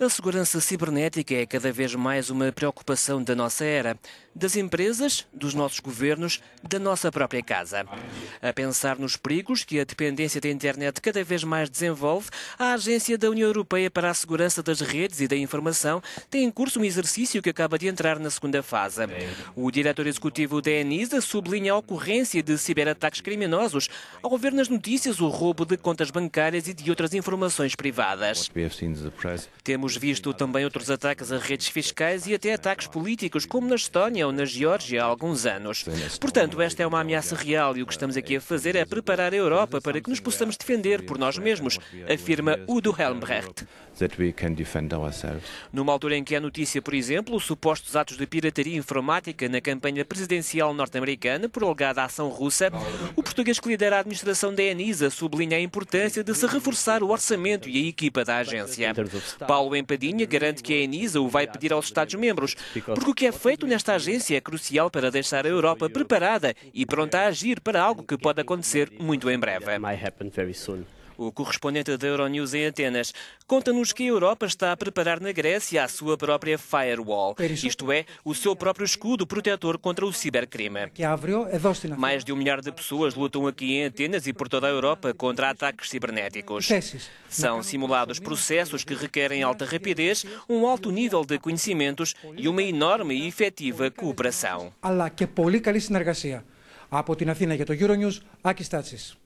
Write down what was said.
A segurança cibernética é cada vez mais uma preocupação da nossa era, das empresas, dos nossos governos, da nossa própria casa. A pensar nos perigos que a dependência da internet cada vez mais desenvolve, a Agência da União Europeia para a Segurança das Redes e da Informação tem em curso um exercício que acaba de entrar na segunda fase. O diretor executivo da ENISA sublinha a ocorrência de ciberataques criminosos ao ver nas notícias o roubo de contas bancárias e de outras informações privadas. Temos temos visto também outros ataques a redes fiscais e até ataques políticos, como na Estónia ou na Geórgia há alguns anos. Portanto, esta é uma ameaça real e o que estamos aqui a fazer é preparar a Europa para que nos possamos defender por nós mesmos, afirma Udo Helmbrecht. Numa altura em que há notícia, por exemplo, supostos atos de pirataria informática na campanha presidencial norte-americana por alegada ação russa, o português que lidera a administração da ENISA sublinha a importância de se reforçar o orçamento e a equipa da agência. Paulo Empadinha garante que a Enisa o vai pedir aos Estados-membros, porque o que é feito nesta agência é crucial para deixar a Europa preparada e pronta a agir para algo que pode acontecer muito em breve. O correspondente da Euronews em Atenas conta-nos que a Europa está a preparar na Grécia a sua própria firewall, isto é, o seu próprio escudo protetor contra o cibercrime. Mais de um milhar de pessoas lutam aqui em Atenas e por toda a Europa contra ataques cibernéticos. São simulados processos que requerem alta rapidez, um alto nível de conhecimentos e uma enorme e efetiva cooperação. Que και πολύ καλή συνεργασία. Από την Αθήνα για το Euronews, Άκη Στάτσης.